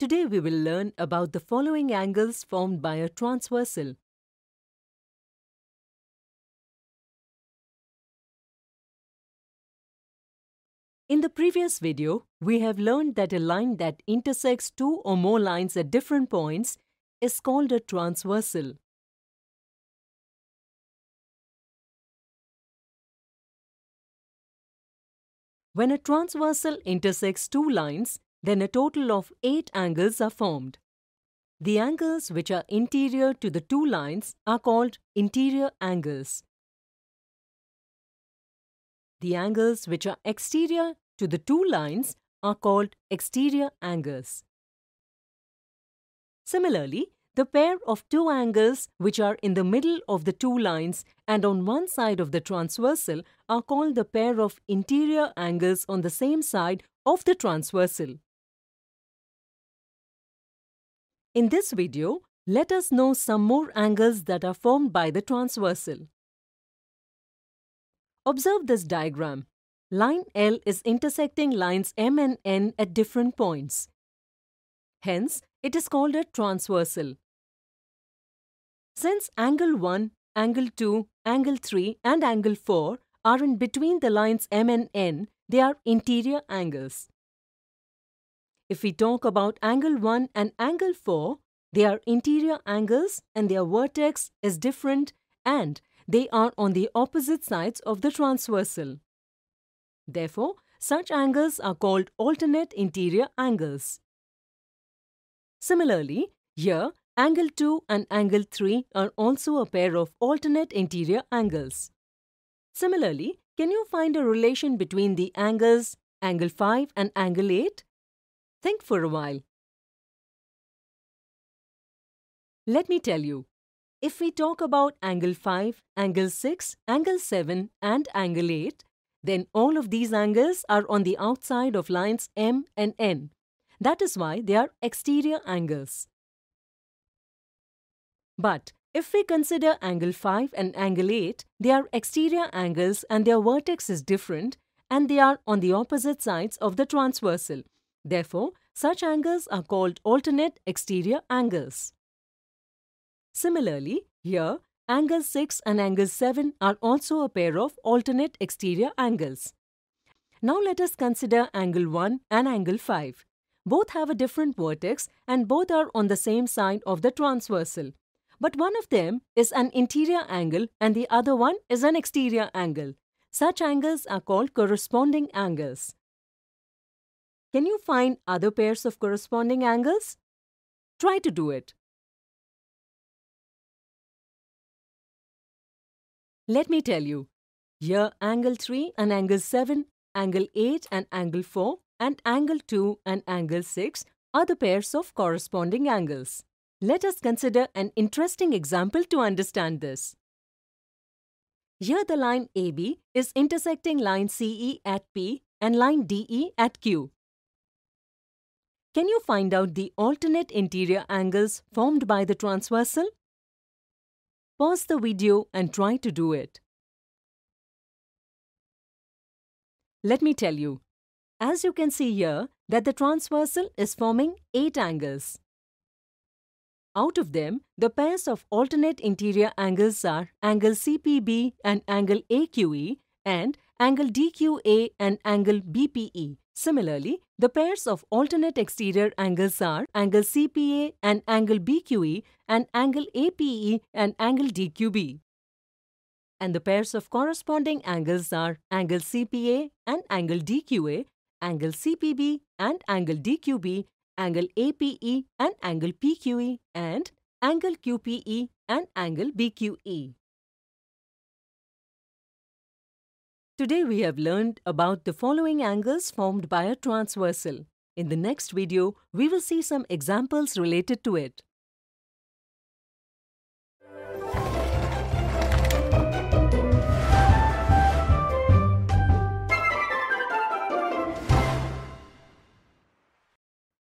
Today we will learn about the following angles formed by a transversal. In the previous video, we have learned that a line that intersects two or more lines at different points is called a transversal. When a transversal intersects two lines, then a total of 8 angles are formed. The angles which are interior to the two lines are called interior angles. The angles which are exterior to the two lines are called exterior angles. Similarly, the pair of two angles which are in the middle of the two lines and on one side of the transversal are called the pair of interior angles on the same side of the transversal. In this video, let us know some more angles that are formed by the transversal. Observe this diagram. Line L is intersecting lines M and N at different points. Hence, it is called a transversal. Since angle 1, angle 2, angle 3 and angle 4 are in between the lines M and N, they are interior angles. If we talk about angle 1 and angle 4, they are interior angles and their vertex is different and they are on the opposite sides of the transversal. Therefore, such angles are called alternate interior angles. Similarly, here angle 2 and angle 3 are also a pair of alternate interior angles. Similarly, can you find a relation between the angles angle 5 and angle 8? Think for a while. Let me tell you, if we talk about angle 5, angle 6, angle 7 and angle 8, then all of these angles are on the outside of lines M and N. That is why they are exterior angles. But if we consider angle 5 and angle 8, they are exterior angles and their vertex is different and they are on the opposite sides of the transversal. Therefore, such angles are called alternate exterior angles. Similarly, here, angle 6 and angle 7 are also a pair of alternate exterior angles. Now let us consider angle 1 and angle 5. Both have a different vertex and both are on the same side of the transversal. But one of them is an interior angle and the other one is an exterior angle. Such angles are called corresponding angles. Can you find other pairs of corresponding angles? Try to do it. Let me tell you, here angle 3 and angle 7, angle 8 and angle 4 and angle 2 and angle 6 are the pairs of corresponding angles. Let us consider an interesting example to understand this. Here the line AB is intersecting line CE at P and line DE at Q. Can you find out the alternate interior angles formed by the transversal? Pause the video and try to do it. Let me tell you, as you can see here, that the transversal is forming 8 angles. Out of them, the pairs of alternate interior angles are angle CPB and angle AQE and angle DQA and angle BPE Similarly, the pairs of alternate exterior angles are angle CPA and angle BQE and angle APE and angle DQB. And the pairs of corresponding angles are angle CPA and angle DQA, angle CPB and angle DQB, angle APE and angle PQE and angle QPE and angle BQE. Today we have learned about the following angles formed by a transversal. In the next video, we will see some examples related to it.